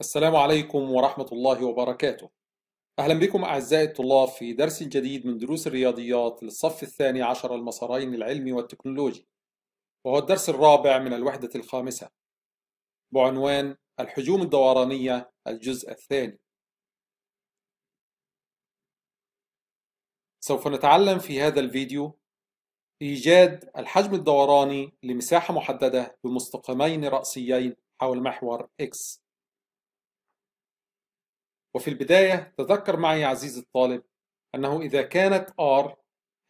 السلام عليكم ورحمة الله وبركاته. أهلا بكم أعزائي الطلاب في درس جديد من دروس الرياضيات للصف الثاني عشر المسارين العلمي والتكنولوجي. وهو الدرس الرابع من الوحدة الخامسة. بعنوان الحجوم الدورانية الجزء الثاني. سوف نتعلم في هذا الفيديو إيجاد الحجم الدوراني لمساحة محددة بمستقيمين رأسيين حول محور X. وفي البداية تذكر معي عزيزي الطالب أنه إذا كانت R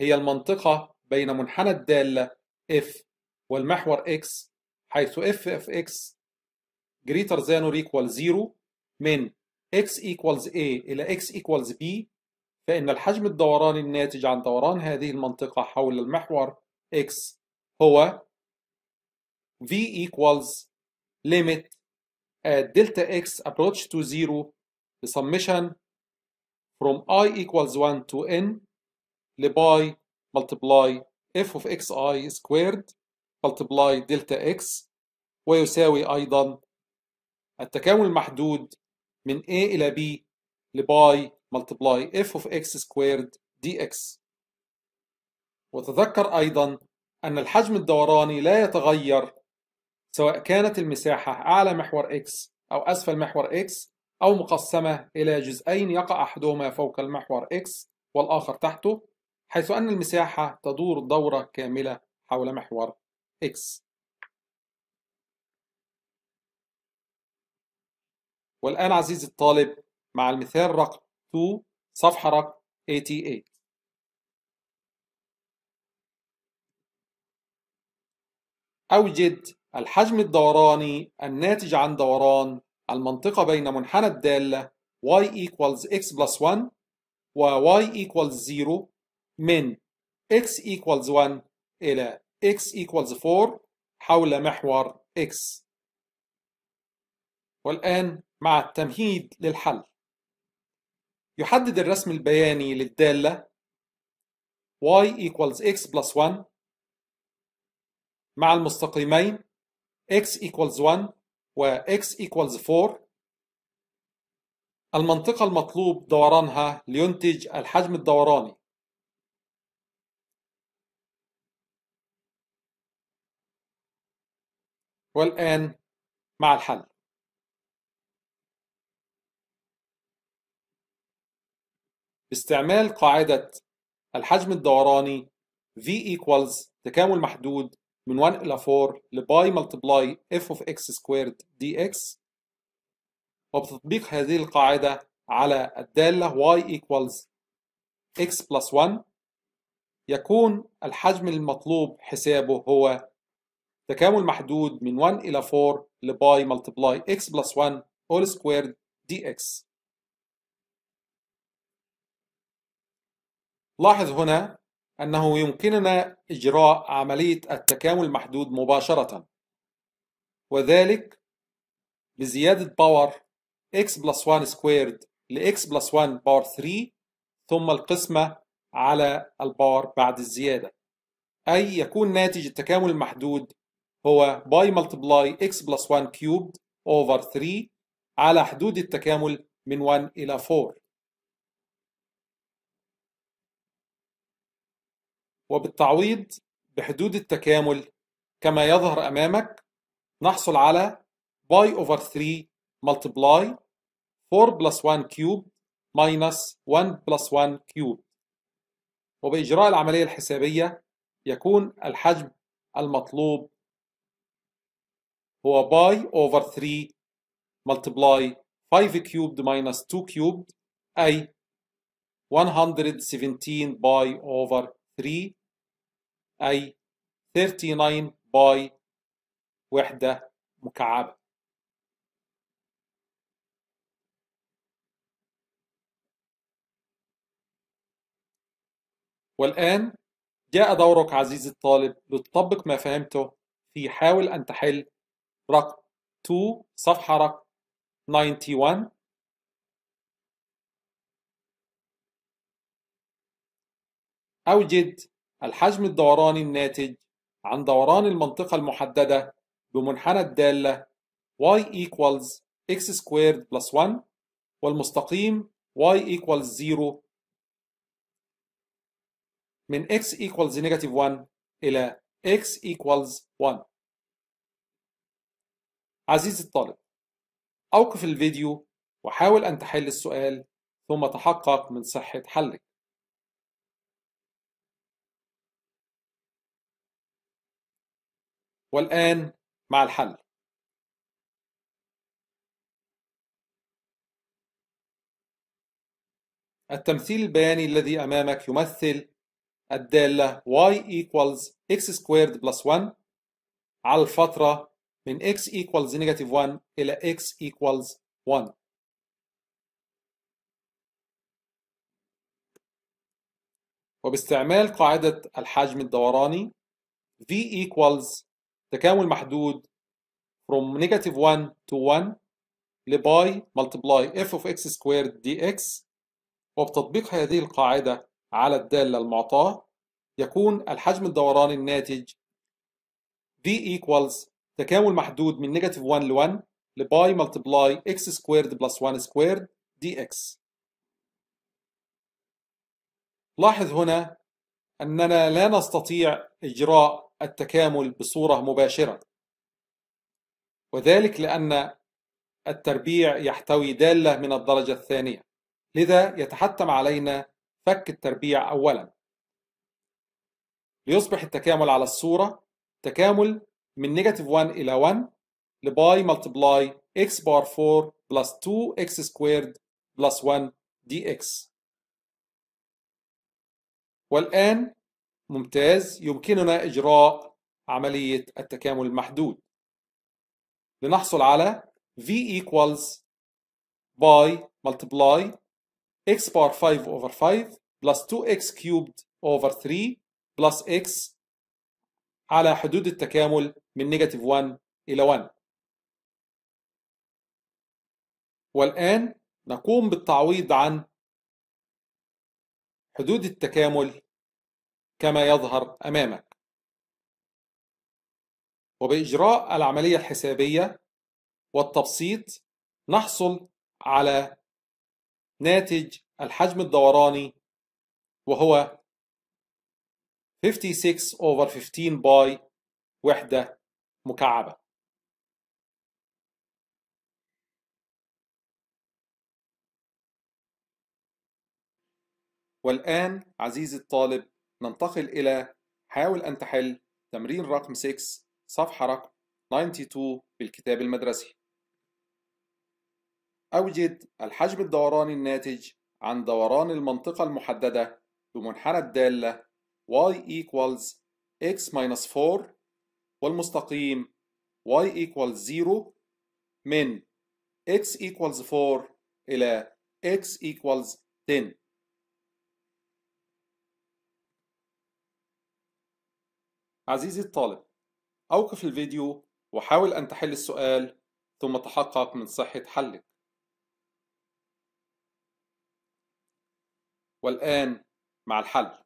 هي المنطقة بين منحنى الدالة F والمحور X حيث F of X greater than or equal 0 من X equals A إلى X equals B فإن الحجم الدوراني الناتج عن دوران هذه المنطقة حول المحور X هو V equals limit at delta X approach to 0 the summation from i equals 1 to n by multiply f of xi squared multiply delta x ويساوي أيضا التكامل المحدود من a إلى b لباي multiply f of x squared dx وتذكر أيضا أن الحجم الدوراني لا يتغير سواء كانت المساحة أعلى محور x أو أسفل محور x أو مقسمة إلى جزئين يقع أحدهما فوق المحور X والآخر تحته حيث أن المساحة تدور دورة كاملة حول محور X والآن عزيزي الطالب مع المثال رقم 2 صفحة رقم 88 أوجد الحجم الدوراني الناتج عن دوران المنطقة بين منحنى الدالة y equals x plus 1 و y equals 0 من x equals 1 إلى x equals 4 حول محور x والآن مع التمهيد للحل يحدد الرسم البياني للدالة y equals x plus 1 مع المستقيمين x equals 1 و x equals 4 المنطقة المطلوب دورانها لينتج الحجم الدوراني والآن مع الحل باستعمال قاعدة الحجم الدوراني V equals تكامل محدود من 1 إلى 4 لباي ملتبلاي اف اوف اكس سكويرد دي اكس وبتطبيق هذه القاعدة على الدالة y equals x plus 1 يكون الحجم المطلوب حسابه هو تكامل محدود من 1 إلى 4 لباي ملتبلاي x plus 1 all squared dx لاحظ هنا أنه يمكننا إجراء عملية التكامل المحدود مباشرة وذلك بزيادة باور x بلس 1 سكويرد ل x بلس 1 باور 3 ثم القسمة على الباور بعد الزيادة أي يكون ناتج التكامل المحدود هو باي ملتبلاي x بلس 1 كيوبد over 3 على حدود التكامل من 1 إلى 4 وبالتعويض بحدود التكامل كما يظهر أمامك نحصل على باي over 3 ملتبلاي 4 بلس 1 كيوب ماينس 1 بلس 1 كيوب وبإجراء العملية الحسابية يكون الحجم المطلوب هو باي over 3 ملتبلاي 5 كيوب ماينس 2 كيوب أي 117 باي over 3 أي 39 باي وحدة مكعبة والآن جاء دورك عزيزي الطالب لتطبق ما فهمته في حاول أن تحل رقم 2 صفحة رقم 91 أوجد الحجم الدوراني الناتج عن دوران المنطقة المحددة بمنحنى الدالة y equals x squared plus 1 والمستقيم y equals 0 من x equals negative 1 إلى x equals 1 عزيزي الطالب أوقف الفيديو وحاول أن تحل السؤال ثم تحقق من صحة حلك والآن مع الحل التمثيل البياني الذي أمامك يمثل الدالة y equals x squared plus 1 على الفترة من x equals negative 1 إلى x equals 1 وباستعمال قاعدة الحجم الدوراني V equals تكامل محدود from negative 1 to 1 لباي multiply f of x squared dx وبتطبيق هذه القاعدة على الدالة المعطاة يكون الحجم الدوراني الناتج d equals تكامل محدود من negative 1 ل 1 باي multiply x squared plus 1 squared dx لاحظ هنا أننا لا نستطيع إجراء التكامل بصوره مباشره وذلك لان التربيع يحتوي داله من الدرجه الثانيه لذا يتحتم علينا فك التربيع اولا ليصبح التكامل على الصوره تكامل من نيجاتيف 1 الى 1 لباي ملتبلاي x بار 4 بلس 2 x سكويرد بلس 1 dx والآن ممتاز يمكننا إجراء عملية التكامل المحدود لنحصل على V equals by multiply x power 5 over 5 plus 2x cubed over 3 plus x على حدود التكامل من negative 1 إلى 1 والآن نقوم بالتعويض عن حدود التكامل كما يظهر أمامك وبإجراء العملية الحسابية والتبسيط نحصل على ناتج الحجم الدوراني وهو 56 over 15 باي وحدة مكعبة والآن عزيزي الطالب ننتقل إلى حاول أن تحل تمرين رقم 6 صفحة رقم 92 بالكتاب المدرسي أوجد الحجم الدوراني الناتج عن دوران المنطقة المحددة بمنحنى الدالة y equals x minus 4 والمستقيم y equals 0 من x equals 4 إلى x equals 10 عزيزي الطالب أوقف الفيديو وحاول أن تحل السؤال ثم تحقق من صحة حلك والآن مع الحل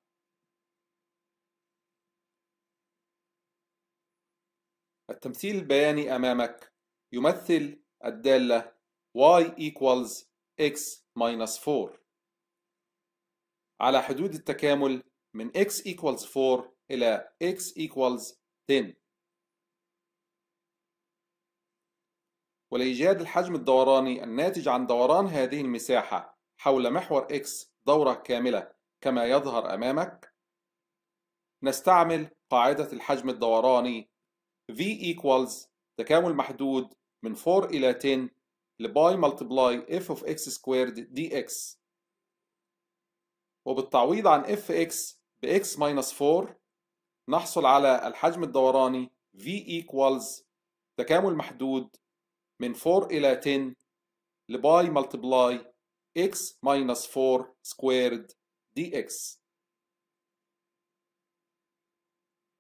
التمثيل البياني أمامك يمثل الدالة y equals x minus 4 على حدود التكامل من x equals 4 إلى x equals 10 ولإيجاد الحجم الدوراني الناتج عن دوران هذه المساحة حول محور x دورة كاملة كما يظهر أمامك نستعمل قاعدة الحجم الدوراني V equals تكامل محدود من 4 إلى 10 لباي ملتبلاي f of x squared dx وبالتعويض عن fx بx minus 4 نحصل على الحجم الدوراني V equals تكامل محدود من 4 إلى 10 لباي ملتبلاي x minus 4 squared dx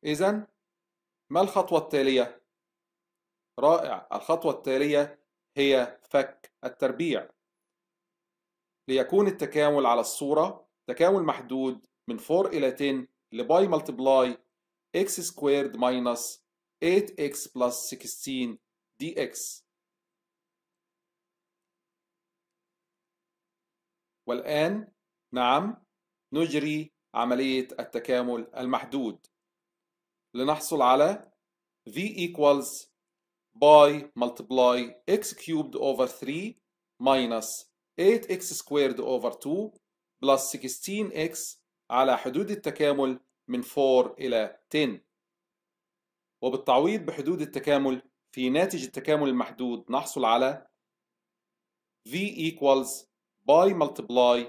إذن ما الخطوة التالية؟ رائع الخطوة التالية هي فك التربيع ليكون التكامل على الصورة تكامل محدود من 4 إلى 10 لباي ملتبلاي x squared minus 8x plus 16 dx والآن نعم نجري عملية التكامل المحدود لنحصل على v equals by multiply x cubed over 3 minus 8x squared over 2 plus 16x على حدود التكامل من 4 إلى 10 وبالتعويض بحدود التكامل في ناتج التكامل المحدود نحصل على V equals by multiply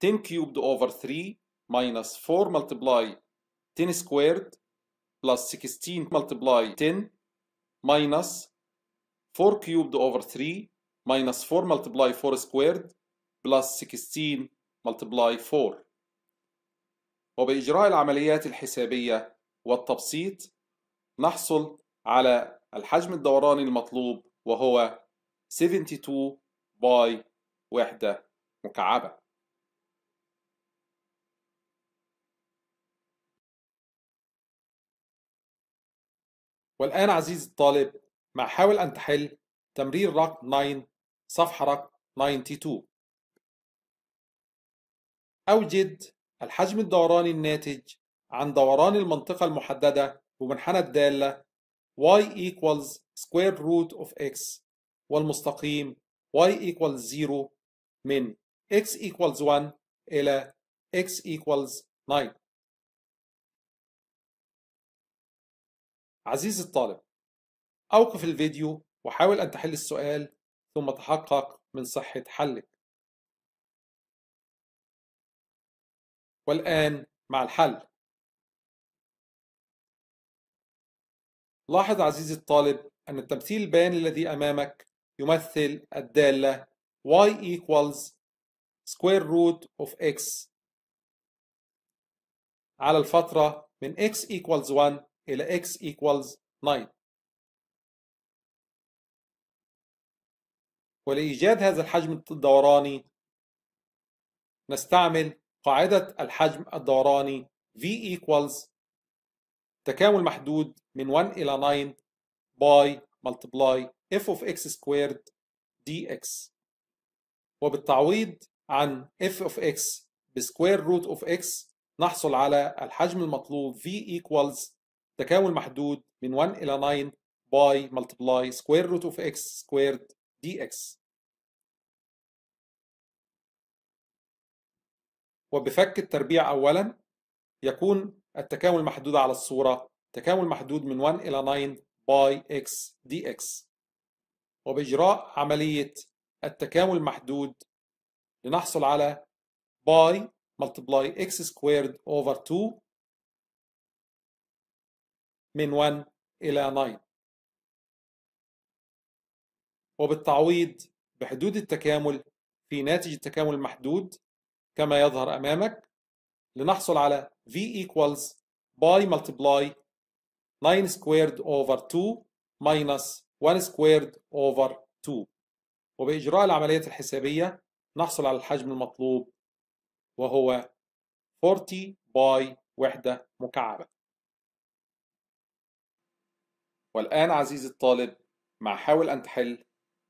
10 cubed over 3 minus 4 multiply 10 squared plus 16 multiply 10 minus 4 cubed over 3 minus 4 multiply 4 squared plus 16 multiply 4 وبإجراء العمليات الحسابية والتبسيط نحصل على الحجم الدوراني المطلوب وهو 72 باي وحدة مكعبة والآن عزيزي الطالب مع حاول أن تحل تمرير رقم 9 صفحة رقم 92 أوجد الحجم الدوراني الناتج عن دوران المنطقة المحددة بمنحنى الدالة y equals square root of x والمستقيم y equals 0 من x equals 1 إلى x equals 9 عزيزي الطالب أوقف الفيديو وحاول أن تحل السؤال ثم تحقق من صحة حلك والآن مع الحل لاحظ عزيزي الطالب أن التمثيل البياني الذي أمامك يمثل الدالة y equals square root of x على الفترة من x equals 1 إلى x equals 9 ولإيجاد هذا الحجم الدوراني نستعمل قاعدة الحجم الدوراني V equals تكامل محدود من 1 إلى 9 باي multiply f of x squared dx وبالتعويض عن f of x بسكوير روت of x نحصل على الحجم المطلوب V equals تكامل محدود من 1 إلى 9 باي multiply square root of x squared dx وبفك التربيع أولا يكون التكامل محدود على الصورة تكامل محدود من 1 إلى 9 باي إكس دي إكس وبإجراء عملية التكامل المحدود لنحصل على باي ملتبلاي x squared over 2 من 1 إلى 9 وبالتعويض بحدود التكامل في ناتج التكامل المحدود كما يظهر أمامك لنحصل على V equals by multiply 9 squared over 2 minus 1 squared over 2 وبإجراء العمليات الحسابية نحصل على الحجم المطلوب وهو 40 باي وحدة مكعبة والآن عزيزي الطالب مع حاول أن تحل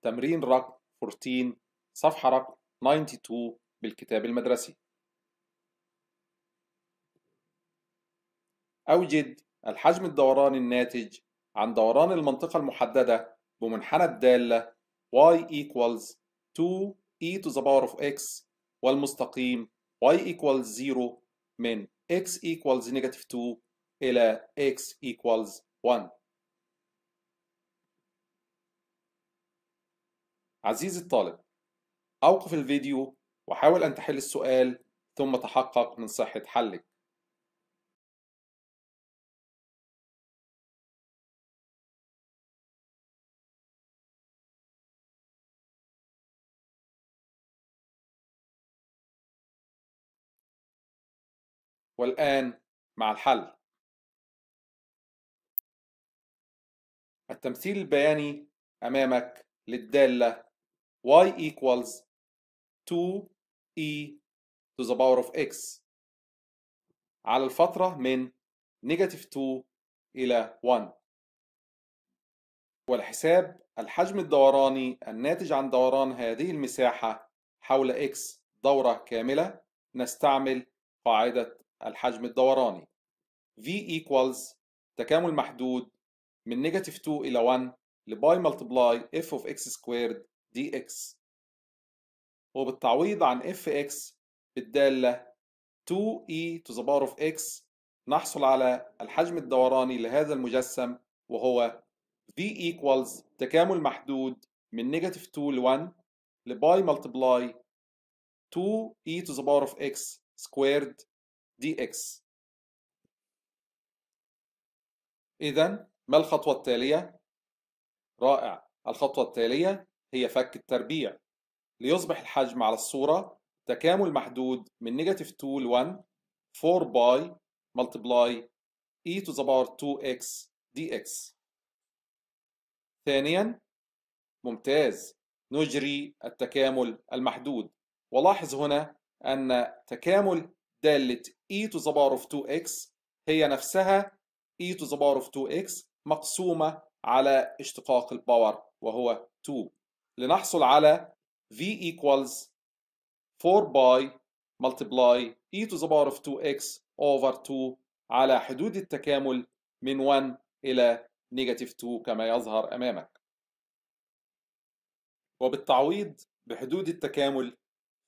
تمرين رقم 14 صفحة رقم 92 بالكتاب المدرسي أوجد الحجم الدوراني الناتج عن دوران المنطقة المحددة بمنحنى الدالة y equals 2 e to the power of x والمستقيم y equals 0 من x equals negative 2 إلى x equals 1 عزيزي الطالب أوقف الفيديو وحاول أن تحل السؤال ثم تحقق من صحة حلك والآن مع الحل التمثيل البياني أمامك للدالة y equals 2 e to the power of x على الفترة من negative 2 إلى 1 والحساب الحجم الدوراني الناتج عن دوران هذه المساحة حول x دورة كاملة نستعمل قاعدة الحجم الدوراني V equals تكامل محدود من negative 2 إلى 1 لباي ملتبلاي f of x squared dx وبالتعويض عن اف اكس بالدالة 2e to the power of x نحصل على الحجم الدوراني لهذا المجسم وهو v equals تكامل محدود من negative 2 ل 1 باي multiply 2e to the power of x squared dx إذا ما الخطوة التالية؟ رائع الخطوة التالية هي فك التربيع ليصبح الحجم على الصورة تكامل محدود من نيجاتيف 2 ل 1 4 باي ملتبلاي e to the power 2x dx ثانيا ممتاز نجري التكامل المحدود ولاحظ هنا أن تكامل دالة e to the power of 2x هي نفسها e to the power of 2x مقسومة على اشتقاق الباور وهو 2 لنحصل على V equals 4 by multiply e to the power of 2x over 2 على حدود التكامل من 1 إلى negative 2 كما يظهر أمامك وبالتعويض بحدود التكامل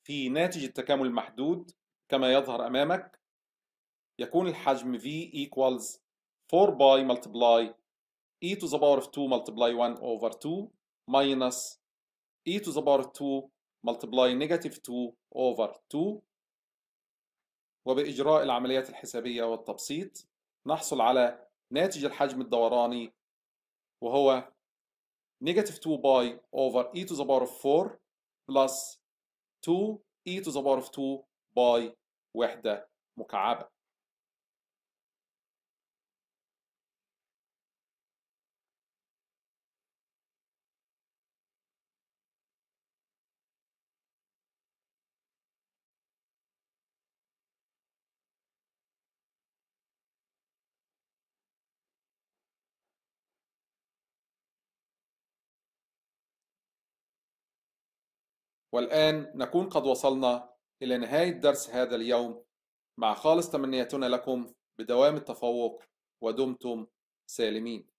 في ناتج التكامل المحدود كما يظهر أمامك يكون الحجم V equals 4 by multiply e to the power of 2 multiply 1 over 2 minus e to the power 2 multiply negative 2 over 2 وبإجراء العمليات الحسابية والتبسيط نحصل على ناتج الحجم الدوراني وهو negative 2 by over e to the power 4 plus 2 e to the power 2 by وحدة مكعبة والآن نكون قد وصلنا إلى نهاية درس هذا اليوم مع خالص تمنياتنا لكم بدوام التفوق ودمتم سالمين